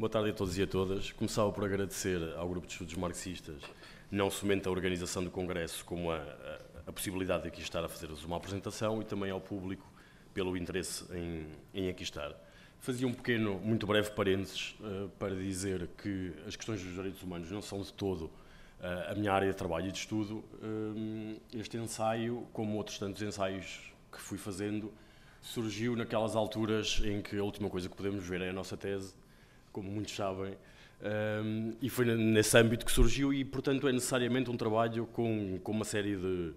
Boa tarde a todos e a todas. Começava por agradecer ao Grupo de Estudos Marxistas, não somente a organização do Congresso, como a, a, a possibilidade de aqui estar a fazer-vos uma apresentação e também ao público pelo interesse em, em aqui estar. Fazia um pequeno, muito breve parênteses uh, para dizer que as questões dos direitos humanos não são de todo uh, a minha área de trabalho e de estudo. Eh, este ensaio, como outros tantos ensaios que fui fazendo, surgiu naquelas alturas em que a última coisa que podemos ver é a nossa tese como muitos sabem. Um, ehm, e foi nesse âmbito que surgiu, e portanto é necessariamente um trabalho com, com uma série de,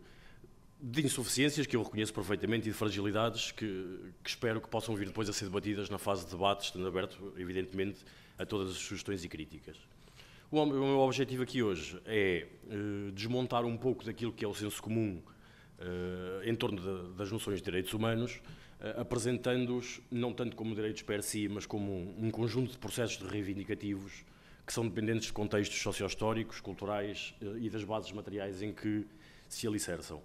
de insuficiências que eu reconheço perfeitamente e de fragilidades que, que, espero que possam vir depois a ser debatidas na fase de debate, estando aberto, evidentemente, a todas as sugestões e críticas. O, o meu objetivo aqui hoje é uh, desmontar um pouco daquilo que é o senso comum uh, em torno de, das noções de direitos humanos eh, apresentando-os não tanto como direitos per si, mas como um, conjunto de processos de reivindicativos que são dependentes de contextos sociohistóricos, culturais eh, e das bases materiais em que se alicerçam.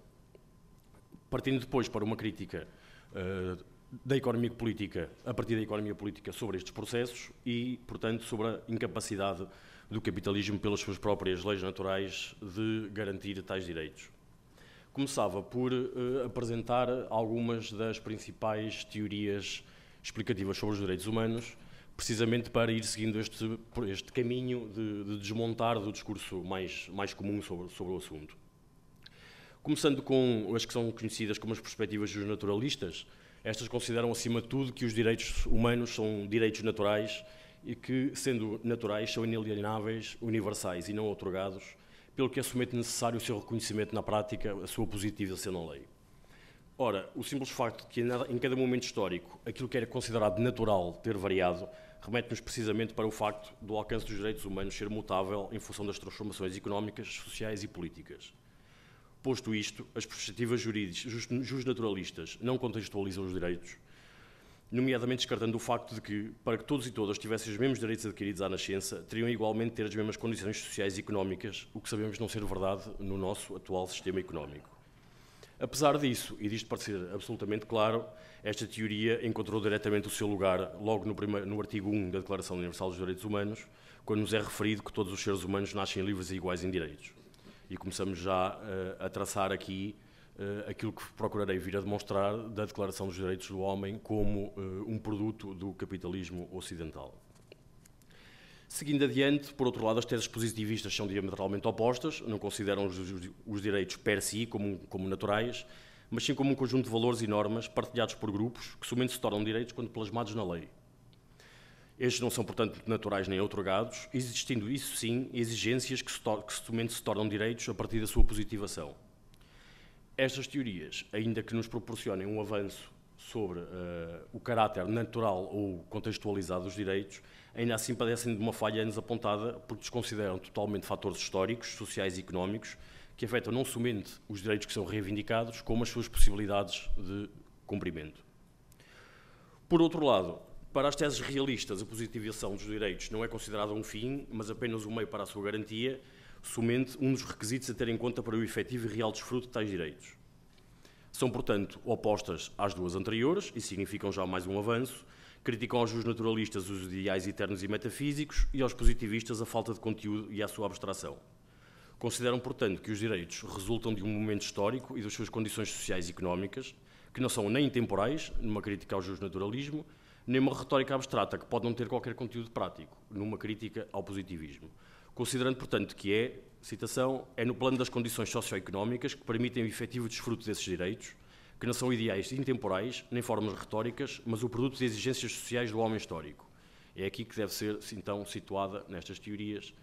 Partindo depois para uma crítica eh, da economia política, a partir da economia política, sobre estes processos e, portanto, sobre a incapacidade do capitalismo, pelas suas próprias leis naturais, de garantir tais direitos começava por uh, apresentar algumas das principais teorias explicativas sobre os direitos humanos, precisamente para ir seguindo este, este caminho de, de, desmontar do discurso mais, mais comum sobre, sobre o assunto. Começando com as que são conhecidas como as perspectivas dos naturalistas, estas consideram, acima de tudo, que os direitos humanos são direitos naturais e que, sendo naturais, são inalienáveis, universais e não otorgados pelo que é somente necessário o seu reconhecimento na prática, a sua positivização na lei. Ora, o simples facto de que em cada momento histórico aquilo que era considerado natural ter variado remete-nos precisamente para o facto do alcance dos direitos humanos ser mutável em função das transformações económicas, sociais e políticas. Posto isto, as perspectivas jurídicas justnaturalistas não contextualizam os direitos, nomeadamente descartando o facto de que, para que todos e todas tivessem os mesmos direitos adquiridos à nascença, teriam igualmente de ter as mesmas condições sociais e económicas, o que sabemos não ser verdade no nosso atual sistema económico. Apesar disso, e disto para ser absolutamente claro, esta teoria encontrou diretamente o seu lugar logo no, primeiro, no artigo 1 da Declaração Universal dos Direitos Humanos, quando nos é referido que todos os seres humanos nascem livres e iguais em direitos. E começamos já uh, a traçar aqui uh, aquilo que procurarei vir a demonstrar da Declaração dos Direitos do Homem como uh, um produto do capitalismo ocidental. Seguindo adiante, por outro lado, as teses positivistas são diametralmente opostas, não consideram os, os, os direitos per si como, como naturais, mas sim como um conjunto de valores e normas partilhados por grupos que somente se tornam direitos quando plasmados na lei. Estes não são, portanto, naturais nem outorgados, existindo, isso sim, exigências que, que somente se tornam direitos a partir da sua positivação. Estas teorias, ainda que nos proporcionem um avanço sobre uh, o caráter natural ou contextualizado dos direitos, ainda assim padecem de uma falha nos apontada porque desconsideram totalmente fatores históricos, sociais e económicos que afetam não somente os direitos que são reivindicados, como as suas possibilidades de cumprimento. Por outro lado, para as teses realistas, a positivização dos direitos não é considerada um fim, mas apenas um meio para a sua garantia somente um dos requisitos a ter em conta para o efetivo e real desfruto de tais direitos. São, portanto, opostas às duas anteriores e significam já mais um avanço. Criticam aos naturalistas os ideais eternos e metafísicos e aos positivistas a falta de conteúdo e a sua abstração. Consideram, portanto, que os direitos resultam de um momento histórico e das suas condições sociais e económicas, que não são nem temporais, numa crítica ao justnaturalismo, nem uma retórica abstrata que pode não ter qualquer conteúdo prático, numa crítica ao positivismo considerando, portanto, que é, citação, é no plano das condições socioeconómicas que permitem o efetivo desfruto desses direitos, que não são ideais intemporais, nem formas retóricas, mas o produto de exigências sociais do homem histórico. É aqui que deve ser, então, situada, nestas teorias,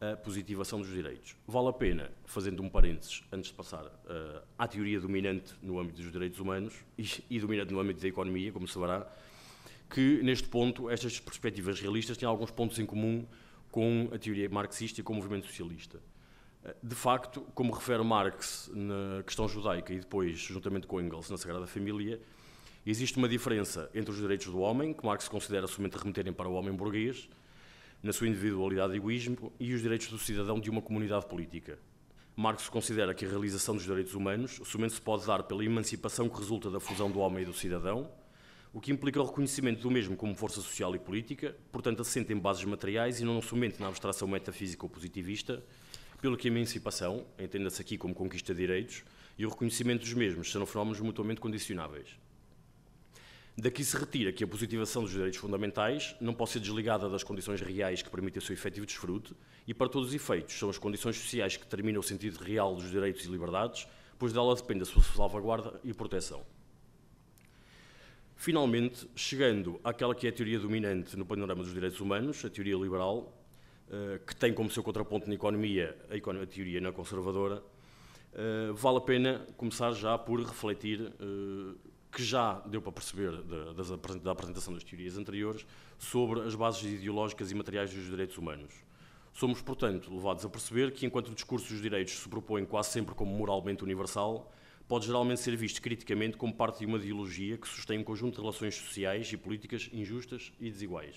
a positivação dos direitos. Vale a pena, fazendo um parênteses, antes de passar uh, à teoria dominante no âmbito dos direitos humanos e, e dominante no âmbito da economia, como se verá, que neste ponto estas perspectivas realistas têm alguns pontos em comum com a teoria marxista e com o movimento socialista. De facto, como refere Marx na questão judaica e depois, juntamente com Engels, na Sagrada Família, existe uma diferença entre os direitos do homem, que Marx considera somente remeterem para o homem burguês, na sua individualidade e egoísmo, e os direitos do cidadão de uma comunidade política. Marx considera que a realização dos direitos humanos somente se pode dar pela emancipação que resulta da fusão do homem e do cidadão, o que implica o reconhecimento do mesmo como força social e política, portanto assente em bases materiais e não somente na abstração metafísica ou positivista, pelo que a emancipação, entenda-se aqui como conquista de direitos, e o reconhecimento dos mesmos serão fenómenos mutuamente condicionáveis. Daqui se retira que a positivação dos direitos fundamentais não pode ser desligada das condições reais que permitem o seu efetivo desfrute e, para todos os efeitos, são as condições sociais que determinam o sentido real dos direitos e liberdades, pois dela depende a sua salvaguarda e proteção. Finalmente, chegando àquela que é a teoria dominante no panorama dos direitos humanos, a teoria liberal, eh, que tem como seu contraponto na economia a, teoria não conservadora, eh, vale a pena começar já por refletir eh, que já deu para perceber da apresentação das teorias anteriores sobre as bases ideológicas e materiais dos direitos humanos. Somos, portanto, levados a perceber que, enquanto o discurso dos direitos se propõe quase sempre como moralmente universal, pode geralmente ser visto criticamente como parte de uma ideologia que sustém um conjunto de relações sociais e políticas injustas e desiguais.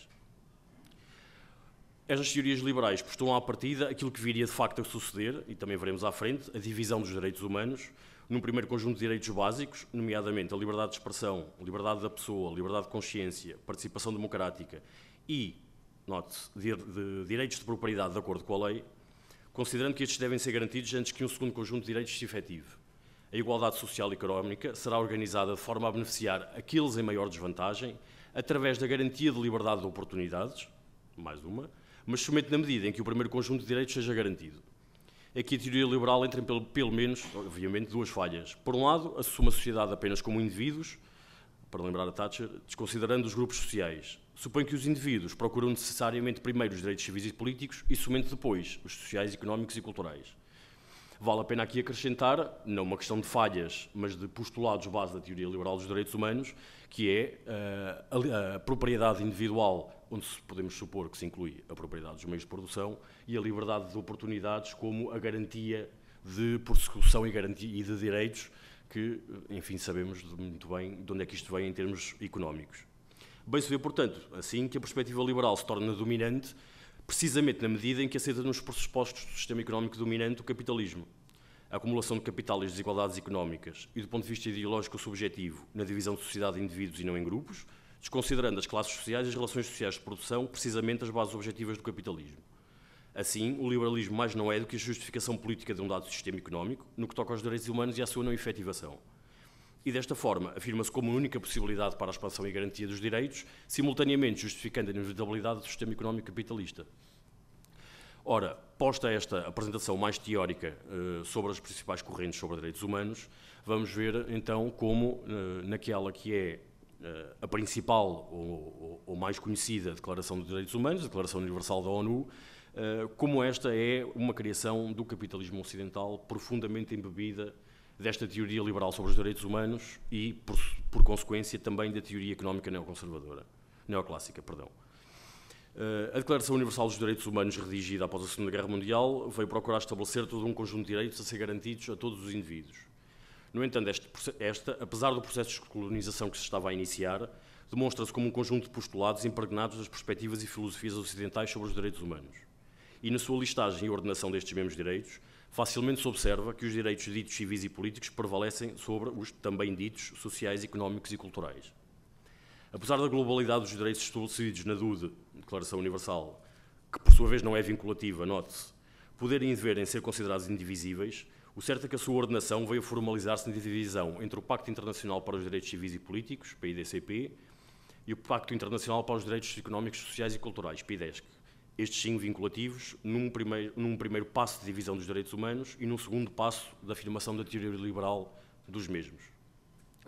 Estas teorias liberais postulam à partida aquilo que viria de facto a suceder, e também veremos à frente, a divisão dos direitos humanos, num primeiro conjunto de direitos básicos, nomeadamente a liberdade de expressão, a liberdade da pessoa, a liberdade de consciência, participação democrática e, note de, de direitos de propriedade de acordo com a lei, considerando que estes devem ser garantidos antes que um segundo conjunto de direitos se efetive a igualdade social e económica será organizada de forma a beneficiar aqueles em maior desvantagem, através da garantia de liberdade de oportunidades, mais uma, mas somente na medida em que o primeiro conjunto de direitos seja garantido. Aqui a teoria liberal entra em pelo, pelo menos, obviamente, duas falhas. Por um lado, assume a sociedade apenas como indivíduos, para lembrar a Thatcher, desconsiderando os grupos sociais. Supõe que os indivíduos procuram necessariamente primeiro os direitos civis e políticos e somente depois os sociais, económicos e culturais. Vale a pena aqui acrescentar, não uma questão de falhas, mas de postulados base da teoria liberal dos direitos humanos, que é eh, a, a propriedade individual, onde podemos supor que se inclui a propriedade dos meios de produção, e a liberdade de oportunidades como a garantia de persecução e, garantia, e de direitos, que, enfim, sabemos muito bem de onde é que isto vem em termos económicos. Bem se vê, portanto, assim que a perspectiva liberal se torna dominante, precisamente na medida em que aceita nos pressupostos do sistema económico dominante o capitalismo. A acumulação de capital e as desigualdades económicas, e do ponto de vista ideológico subjetivo, na divisão de sociedade em indivíduos e não em grupos, desconsiderando as classes sociais e as relações sociais de produção, precisamente as bases objetivas do capitalismo. Assim, o liberalismo mais não é do que a justificação política de um dado sistema económico, no que toca aos direitos humanos e à sua não efetivação e, desta forma, afirma-se como única possibilidade para a expansão e garantia dos direitos, simultaneamente justificando a inevitabilidade do sistema económico capitalista. Ora, posta esta apresentação mais teórica eh, sobre as principais correntes sobre direitos humanos, vamos ver então como, eh, naquela que é eh, a principal ou, ou, ou, mais conhecida Declaração dos Direitos Humanos, a Declaração Universal da ONU, eh, como esta é uma criação do capitalismo ocidental profundamente embebida desta teoria liberal sobre os direitos humanos e, por, por consequência, também da teoria económica neoconservadora, neoclássica, perdão. Uh, a Declaração Universal dos Direitos Humanos, redigida após a Segunda Guerra Mundial, veio procurar estabelecer todo um conjunto de direitos a ser garantidos a todos os indivíduos. No entanto, este, esta, apesar do processo de colonização que se estava a iniciar, demonstra-se como um conjunto de postulados impregnados das perspectivas e filosofias ocidentais sobre os direitos humanos. E na sua listagem e ordenação destes mesmos direitos, Facilmente se observa que os direitos ditos civis e políticos prevalecem sobre os também ditos sociais, económicos e culturais. Apesar da globalidade dos direitos estabelecidos na DUD, Declaração Universal, que por sua vez não é vinculativa, note-se, poderem e deverem ser considerados indivisíveis, o certo é que a sua ordenação veio formalizar-se na divisão entre o Pacto Internacional para os Direitos Civis e Políticos, PIDCP, e o Pacto Internacional para os Direitos Económicos, Sociais e Culturais, PIDESC estes cinco vinculativos, num primeiro, num primeiro passo de divisão dos direitos humanos e num segundo passo da afirmação da teoria liberal dos mesmos.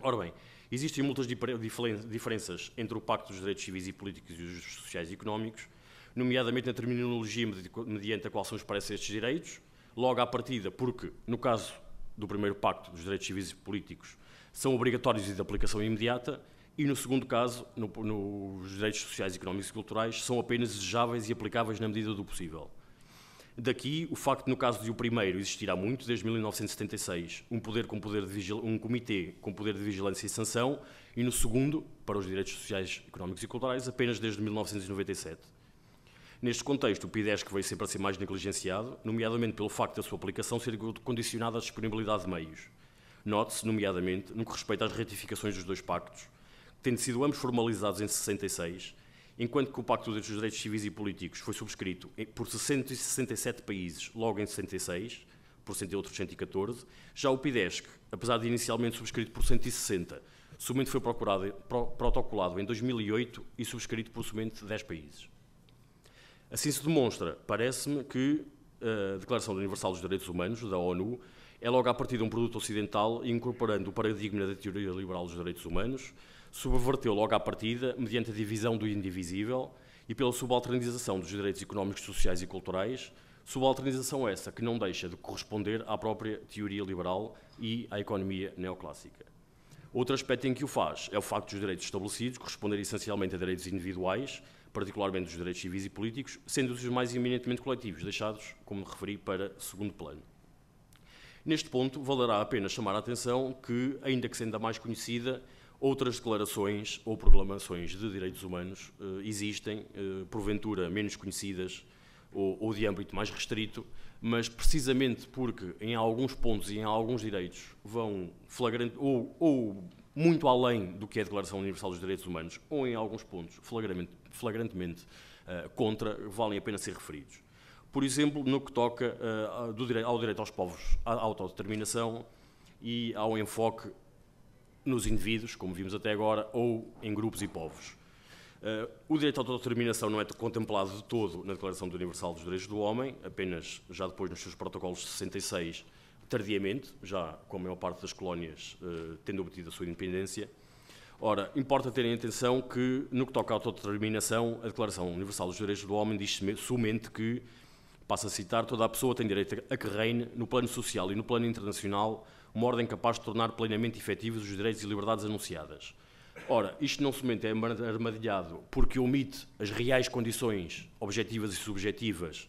Ora bem, existem muitas diferenças entre o Pacto dos Direitos Civis e Políticos e os Sociais e Económicos, nomeadamente na terminologia mediante a qual são expressos estes direitos, logo à partida, porque, no caso do primeiro Pacto dos Direitos Civis e Políticos, são obrigatórios e de aplicação imediata, e, no segundo caso, no, no, os direitos sociais, económicos e culturais são apenas desejáveis e aplicáveis na medida do possível. Daqui o facto, no caso de o primeiro, existir há muito, desde 1976, um, poder com poder de um comitê com poder de vigilância e sanção, e no segundo, para os direitos sociais, económicos e culturais, apenas desde 1997. Neste contexto, o PIDESC veio sempre a ser mais negligenciado, nomeadamente pelo facto da sua aplicação ser condicionada à disponibilidade de meios. Note-se, nomeadamente, no que respeita às retificações dos dois pactos, tendo sido ambos formalizados em 66, enquanto que o Pacto dos Direitos Civis e Políticos foi subscrito por 667 países logo em 66, por 108 outros 114, já o PIDESC, apesar de inicialmente subscrito por 160, somente foi procurado, pro, protocolado em 2008 e subscrito por somente 10 países. Assim se demonstra, parece-me, que eh, a Declaração Universal dos Direitos Humanos, da ONU, é logo a partir de um produto ocidental, incorporando o paradigma da teoria liberal dos direitos humanos, subverteu logo à partida, mediante a divisão do indivisível e pela subalternização dos direitos económicos, sociais e culturais, subalternização essa que não deixa de corresponder à própria teoria liberal e à economia neoclássica. Outro aspecto em que o faz é o facto dos direitos estabelecidos corresponderem essencialmente a direitos individuais, particularmente os direitos civis e políticos, sendo os mais eminentemente coletivos, deixados, como referi, para segundo plano. Neste ponto, valerá a pena chamar a atenção que, ainda que sendo a mais conhecida, Outras declarações ou proclamações de direitos humanos eh, existem, eh, porventura menos conhecidas ou, ou de âmbito mais restrito, mas precisamente porque em alguns pontos e em alguns direitos vão flagrante ou, ou muito além do que é a Declaração Universal dos Direitos Humanos, ou em alguns pontos flagrantemente, flagrantemente uh, contra, valem a pena ser referidos. Por exemplo, no que toca uh, eh, direito, ao direito aos povos, à autodeterminação e ao enfoque nos indivíduos, como vimos até agora, ou em grupos e povos. Uh, o direito à autodeterminação não é contemplado de todo na Declaração Universal dos Direitos do Homem, apenas já depois nos seus protocolos de 66, tardiamente, já com a maior parte das colónias uh, tendo obtido a sua independência. Ora, importa terem atenção que, no que toca à autodeterminação, a Declaração Universal dos Direitos do Homem diz somente que Passo a citar: toda a pessoa tem direito a que reine, no plano social e no plano internacional, uma ordem capaz de tornar plenamente efetivos os direitos e liberdades anunciadas. Ora, isto não somente é armadilhado porque omite as reais condições, objetivas e subjetivas,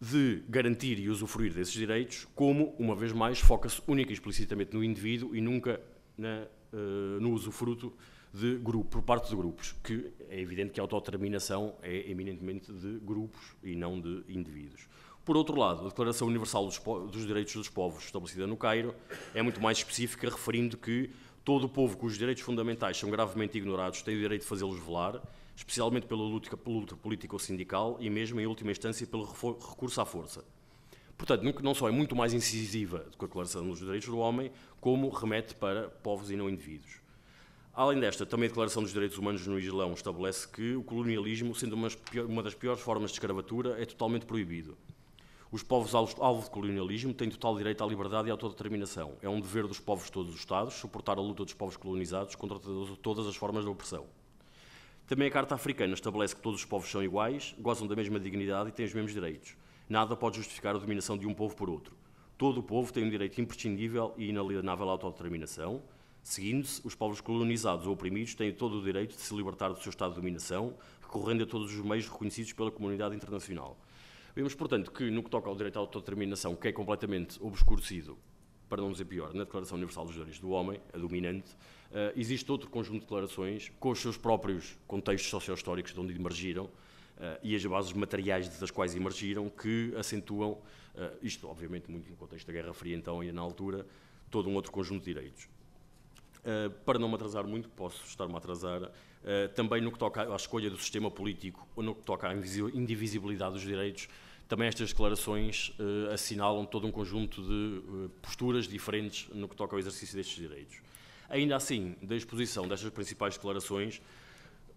de garantir e usufruir desses direitos, como, uma vez mais, foca-se única e explicitamente no indivíduo e nunca na, uh, no usufruto de grupo, por parte de grupos, que é evidente que a autodeterminação é eminentemente de grupos e não de indivíduos. Por outro lado, a Declaração Universal dos, dos Direitos dos Povos, estabelecida no Cairo, é muito mais específica, referindo que todo o povo cujos direitos fundamentais são gravemente ignorados tem o direito de fazê-los velar, especialmente pela luta, pela luta política ou sindical e mesmo, em última instância, pelo recurso à força. Portanto, não só é muito mais incisiva do que a Declaração dos Direitos do Homem, como remete para povos e não indivíduos. Além desta, também a Declaração dos Direitos Humanos no Islão estabelece que o colonialismo, sendo uma das piores formas de escravatura, é totalmente proibido. Os povos alvo de colonialismo têm total direito à liberdade e à autodeterminação. É um dever dos povos de todos os Estados suportar a luta dos povos colonizados contra todas as formas de opressão. Também a Carta Africana estabelece que todos os povos são iguais, gozam da mesma dignidade e têm os mesmos direitos. Nada pode justificar a dominação de um povo por outro. Todo o povo tem um direito imprescindível e inalienável à autodeterminação, Seguindo-se, os povos colonizados ou oprimidos têm todo o direito de se libertar do seu estado de dominação, recorrendo a todos os meios reconhecidos pela comunidade internacional. Vemos, portanto, que no que toca ao direito à autodeterminação, que é completamente obscurecido, para não dizer pior, na Declaração Universal dos Direitos do Homem, a dominante, eh, existe outro conjunto de declarações com os seus próprios contextos sociohistóricos de onde emergiram, eh, e as bases materiais das quais emergiram que acentuam, eh, isto obviamente muito no contexto da Guerra Fria então e na altura, todo um outro conjunto de direitos. Eh, para não me atrasar muito, posso estar-me a atrasar, uh, também no que toca à escolha do sistema político ou no que toca à indivisibilidade dos direitos, também estas declarações uh, assinalam todo um conjunto de posturas diferentes no que toca ao exercício destes direitos. Ainda assim, da exposição destas principais declarações,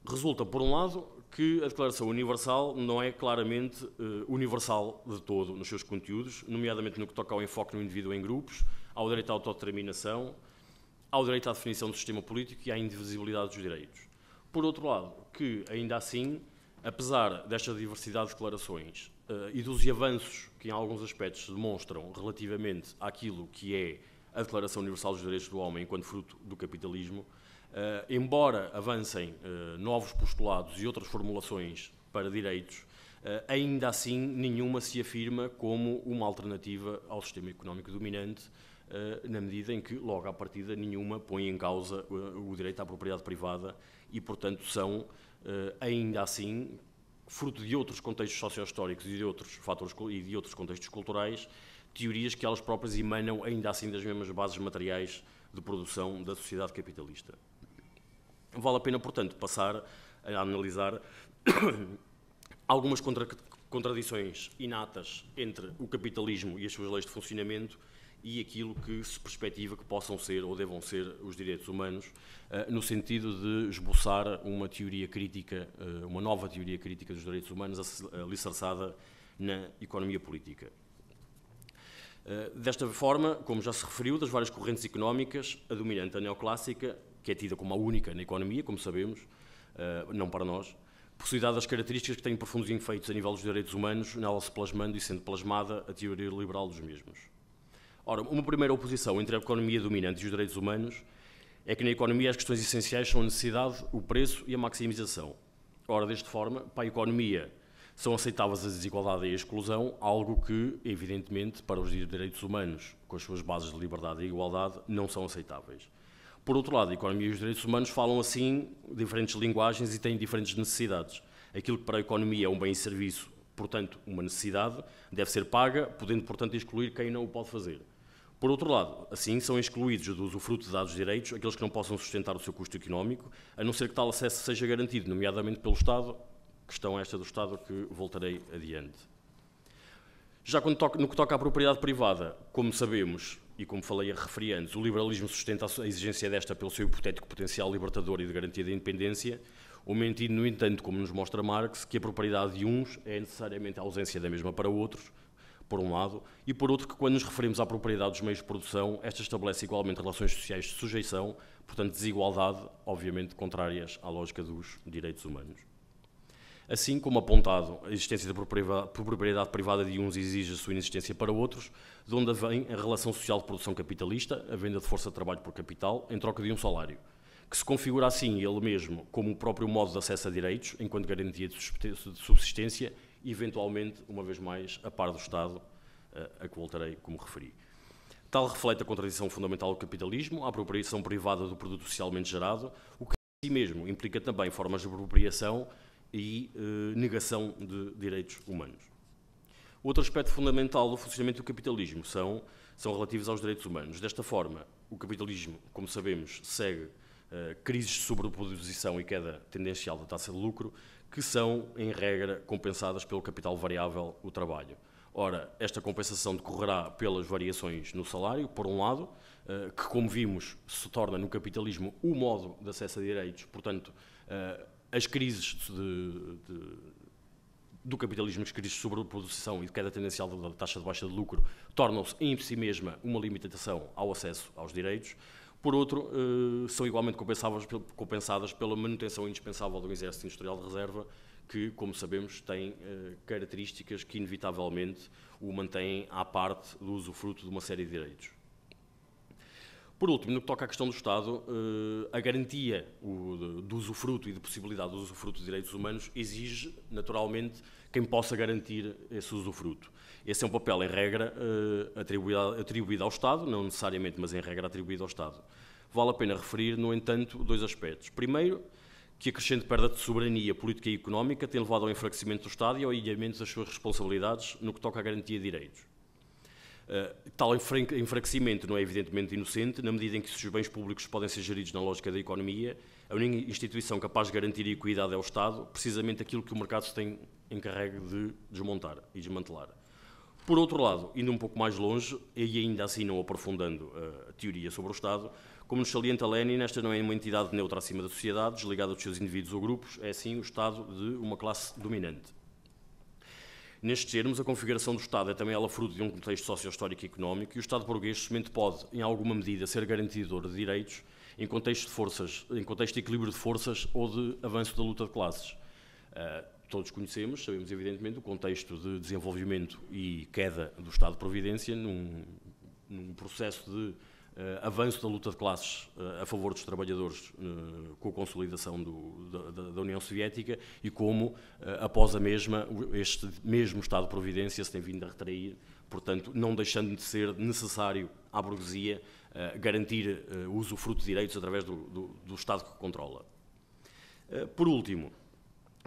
resulta, por um lado, que a Declaração Universal não é claramente universal de todo nos seus conteúdos, nomeadamente no que toca ao enfoque no indivíduo em grupos, ao direito à autodeterminação, ao direito à definição do sistema político e à indivisibilidade dos direitos. Por outro lado, que ainda assim, apesar desta diversidade de declarações uh, e dos avanços que em alguns aspectos se demonstram relativamente àquilo que é a Declaração Universal dos Direitos do Homem enquanto fruto do capitalismo, uh, embora avancem uh, novos postulados e outras formulações para direitos, ainda assim nenhuma se afirma como uma alternativa ao sistema económico dominante eh, na medida em que, logo à partida, nenhuma põe em causa eh, o direito à propriedade privada e, portanto, são, eh, ainda assim, fruto de outros contextos sociohistóricos e de outros fatores e de outros contextos culturais, teorias que elas próprias emanam, ainda assim, das mesmas bases materiais de produção da sociedade capitalista. Vale a pena, portanto, passar a analisar algumas contra contradições inatas entre o capitalismo e as suas leis de funcionamento e aquilo que se perspectiva que possam ser ou devam ser os direitos humanos, eh, no sentido de esboçar uma teoria crítica, eh, uma nova teoria crítica dos direitos humanos alicerçada na economia política. Eh, desta forma, como já se referiu, das várias correntes económicas, a dominante, a neoclássica, que é tida como a única na economia, como sabemos, não para nós, possui dadas características que têm profundos efeitos a nível dos direitos humanos, nela se plasmando e sendo plasmada a teoria liberal dos mesmos. Ora, uma primeira oposição entre a economia dominante e os direitos humanos é que na economia as questões essenciais são a necessidade, o preço e a maximização. Ora, desta forma, para a economia são aceitáveis a desigualdade e a exclusão, algo que, evidentemente, para os direitos humanos, com as suas bases de liberdade e igualdade, não são aceitáveis. Por outro lado, a economia e os direitos humanos falam assim diferentes linguagens e têm diferentes necessidades. Aquilo que para a economia é um bem e serviço, portanto, uma necessidade, deve ser paga, podendo, portanto, excluir quem não o pode fazer. Por outro lado, assim são excluídos do usufruto de dados direitos aqueles que não possam sustentar o seu custo económico, a não ser que tal acesso seja garantido, nomeadamente pelo Estado, questão esta do Estado que voltarei adiante. Já toca no que toca à propriedade privada, como sabemos e como falei a referir antes, o liberalismo sustenta a exigência desta pelo seu hipotético potencial libertador e de garantia de independência, omitindo, no entanto, como nos mostra Marx, que a propriedade de uns é necessariamente a ausência da mesma para outros, por um lado, e por outro que quando nos referimos à propriedade dos meios de produção, esta estabelece igualmente relações sociais de sujeição, portanto desigualdade, obviamente contrárias à lógica dos direitos humanos. Assim como apontado, a existência da propriedade privada de uns exige a sua inexistência para outros, de onde vem a relação social de produção capitalista, a venda de força de trabalho por capital, em troca de um salário, que se configura assim ele mesmo como o próprio modo de acesso a direitos, enquanto garantia de subsistência eventualmente, uma vez mais, a par do Estado, eh, a que voltarei como referi. Tal reflete a contradição fundamental do capitalismo, a apropriação privada do produto socialmente gerado, o que em si mesmo implica também formas de apropriação e eh, negação de direitos humanos. Outro aspecto fundamental do funcionamento do capitalismo são, são relativos aos direitos humanos. Desta forma, o capitalismo, como sabemos, segue eh, crises de sobreprodução e queda tendencial da taxa de lucro, que são, em regra, compensadas pelo capital variável, o trabalho. Ora, esta compensação decorrerá pelas variações no salário, por um lado, eh, que, como vimos, se torna no capitalismo o modo de acesso a direitos, portanto, eh, as crises de, de, do capitalismo, as crises de sobreprodução e de queda tendencial da taxa de baixa de lucro, tornam-se em si mesma uma limitação ao acesso aos direitos por outro, eh, são igualmente compensadas pela manutenção indispensável do Exército Industrial de Reserva, que, como sabemos, tem eh, características que, inevitavelmente, o mantêm à parte do usufruto de uma série de direitos. Por último, no que toca à questão do Estado, eh, a garantia do usufruto e de possibilidade do usufruto de direitos humanos exige, naturalmente, quem possa garantir esse usufruto. Esse é um papel, em regra, eh, atribuído, atribuído ao Estado, não necessariamente, mas em regra atribuído ao Estado. Vale a pena referir, no entanto, dois aspectos. Primeiro, que a crescente perda de soberania política e económica tem levado ao enfraquecimento do Estado e ao ilhamento das suas responsabilidades no que toca à garantia de direitos. Eh, tal enfraquecimento não é evidentemente inocente, na medida em que se os bens públicos podem ser geridos na lógica da economia, a única instituição capaz de garantir a equidade é o Estado, precisamente aquilo que o mercado se tem encarregue de desmontar e desmantelar. Por outro lado, indo um pouco mais longe, e ainda assim não aprofundando eh, a teoria sobre o Estado, como nos salienta Lenin, esta não é uma entidade neutra acima da sociedade, desligada dos seus indivíduos ou grupos, é sim o Estado de uma classe dominante. Nestes termos, a configuração do Estado é também ela fruto de um contexto socio-histórico e económico e o Estado burguês somente pode, em alguma medida, ser garantidor de direitos em contexto de forças, em contexto de equilíbrio de forças ou de avanço da luta de classes. Uh, todos conhecemos, sabemos evidentemente o contexto de desenvolvimento e queda do Estado de Providência num, num processo de Uh, avanço da luta de classes uh, a favor dos trabalhadores uh, com a consolidação do, da, da, União Soviética e como, após a mesma, este mesmo Estado de Providência se tem vindo a retrair, portanto, não deixando de ser necessário à burguesia garantir o usufruto de direitos através do, do, do Estado que controla. por último,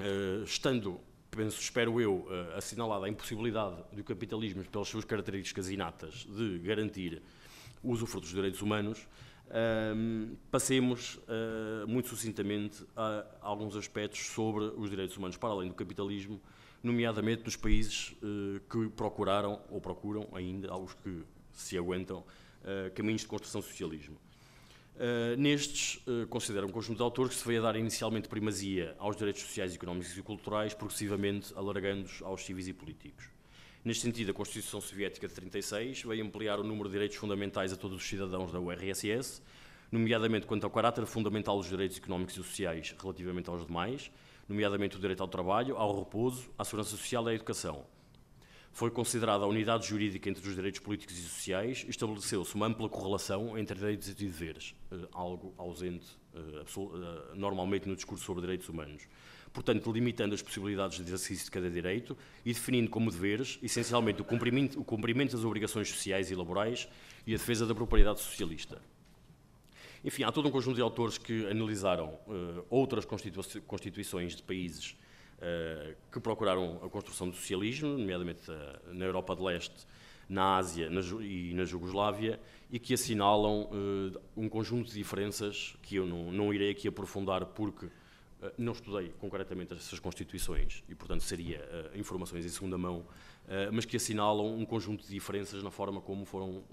eh, estando penso, espero eu, eh, assinalada a impossibilidade do capitalismo, pelas suas características inatas, de garantir o usufruto dos direitos humanos, ehm, passemos eh, muito sucintamente a alguns aspectos sobre os direitos humanos para além do capitalismo, nomeadamente nos países que procuraram, ou procuram ainda, alguns que se aguentam, caminhos de construção socialismo. Eh, nestes, uh, considera um conjunto de autores que se veio a dar inicialmente primazia aos direitos sociais, económicos e culturais, progressivamente alargando-os aos civis e políticos. Neste sentido, a Constituição Soviética de 36 veio ampliar o número de direitos fundamentais a todos os cidadãos da URSS, nomeadamente quanto ao caráter fundamental dos direitos económicos e sociais relativamente aos demais, nomeadamente o direito ao trabalho, ao repouso, à segurança social e à educação foi considerada a unidade jurídica entre os direitos políticos e sociais e estabeleceu-se uma ampla correlação entre direitos e deveres, eh, algo ausente eh, eh, normalmente no discurso sobre direitos humanos. Portanto, limitando as possibilidades de exercício de cada direito e definindo como deveres, essencialmente, o cumprimento, o cumprimento das obrigações sociais e laborais e a defesa da propriedade socialista. Enfim, há todo um conjunto de autores que analisaram uh, outras constituições de países eh, que procuraram a construção do socialismo, nomeadamente eh, na Europa de Leste, na Ásia e na Jugoslávia, e que assinalam eh, um conjunto de diferenças que eu não, não irei aqui aprofundar porque não estudei concretamente essas constituições e, portanto, seria informações em segunda mão, mas que assinalam um conjunto de diferenças na forma como foram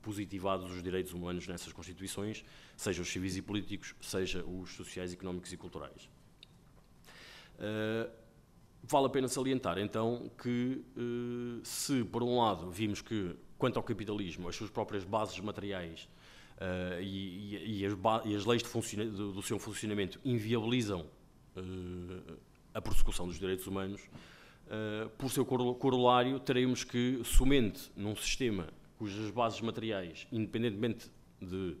positivados os direitos humanos nessas constituições, seja os civis e políticos, seja os sociais, económicos e culturais. Eh, vale a pena salientar, então, que eh, se, por um lado, vimos que, quanto ao capitalismo, as suas próprias bases materiais eh, e, as e, as leis do, do, seu funcionamento inviabilizam a persecução dos direitos humanos, por seu corolário, teremos que, somente num sistema cujas bases materiais, independentemente de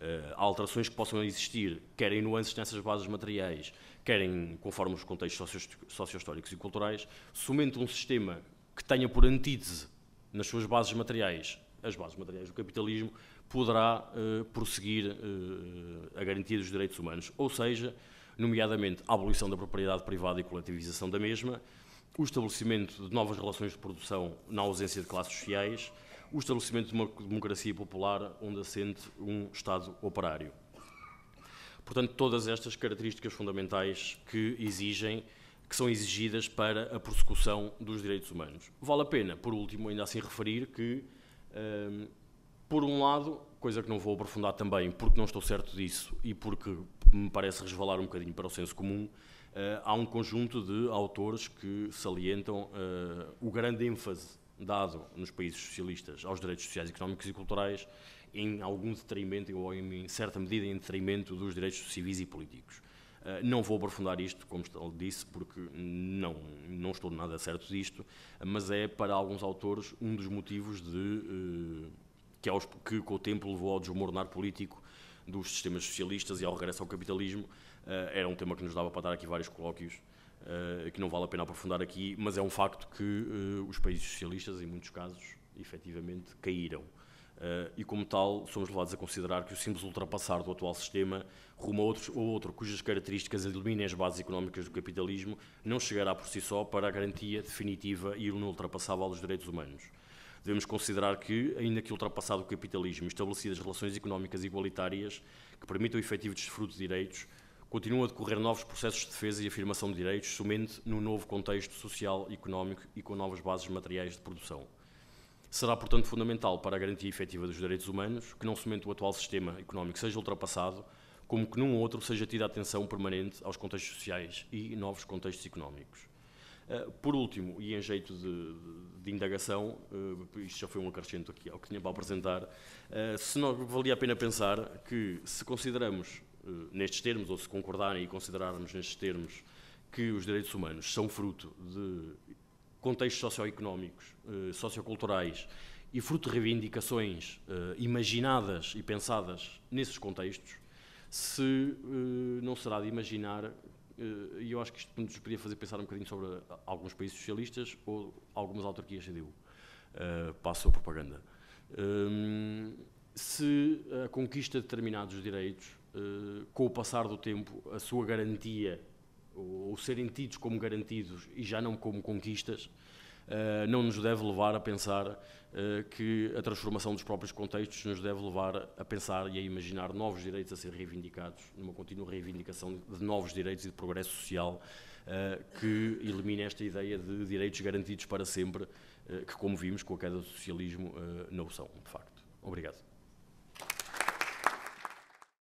eh, alterações que possam existir, querem nuances nessas bases materiais, querem conforme os contextos socio-históricos e culturais, somente um sistema que tenha por antítese nas suas bases materiais as bases materiais do capitalismo, poderá uh, prosseguir uh, a garantia dos direitos humanos, ou seja, nomeadamente a abolição da propriedade privada e coletivização da mesma, o estabelecimento de novas relações de produção na ausência de classes sociais, o estabelecimento de uma democracia popular onde assente um Estado operário. Portanto, todas estas características fundamentais que exigem, que são exigidas para a persecução dos direitos humanos. Vale a pena, por último, ainda assim referir que, ehm, por um lado, coisa que não vou aprofundar também, porque não estou certo disso e porque me parece resvalar um bocadinho para o senso comum, eh, há um conjunto de autores que salientam uh, o grande ênfase dado nos países socialistas aos direitos sociais, económicos e culturais, em algum detrimento, ou em certa medida em detrimento dos direitos civis e políticos. Ah, não vou aprofundar isto, como disse, porque não, não estou nada certo disto, mas é, para alguns autores, um dos motivos de, eh, que, aos, que com o tempo levou ao desmoronar político dos sistemas socialistas e ao regresso ao capitalismo. Ah, era um tema que nos dava para dar aqui vários colóquios, eh, que não vale a pena aprofundar aqui, mas é um facto que uh, os países socialistas, em muitos casos, efetivamente caíram. Uh, e, como tal, somos levados a considerar que o simples ultrapassar do atual sistema rumo a, outros, ou outro cujas características eliminem as bases económicas do capitalismo não chegará por si só para a garantia definitiva e inultrapassável dos direitos humanos. Devemos considerar que, ainda que ultrapassado o capitalismo, estabelecidas relações económicas igualitárias que permitam o efetivo desfruto de direitos, Continuam a decorrer novos processos de defesa e afirmação de direitos, somente no novo contexto social, económico e com novas bases materiais de produção. Será, portanto, fundamental para a garantia efetiva dos direitos humanos que não somente o atual sistema económico seja ultrapassado, como que num outro seja tida atenção permanente aos contextos sociais e novos contextos económicos. Eh, por último, e em jeito de, de indagação, eh, isto já foi um acrescento aqui ao que tinha para apresentar, eh, se não valia a pena pensar que, se consideramos eh, nestes termos, ou se concordarem e considerarmos nestes termos que os direitos humanos são fruto de contextos socioeconómicos, eh, socioculturais e fruto de reivindicações eh, imaginadas e pensadas nesses contextos, se não será de imaginar, e eu acho que isto nos podia fazer pensar um bocadinho sobre alguns países socialistas ou algumas autarquias CDU, passo a propaganda, ehm, se a conquista de determinados direitos eh, com o passar do tempo, a sua garantia, ou, ou serem tidos como garantidos e já não como conquistas, eh, não nos deve levar a pensar eh, que a transformação dos próprios contextos nos deve levar a pensar e a imaginar novos direitos a ser reivindicados, numa contínua reivindicação de novos direitos e de progresso social que elimine esta ideia de direitos garantidos para sempre, que, como vimos, com a queda do socialismo, não são, de facto. Obrigado.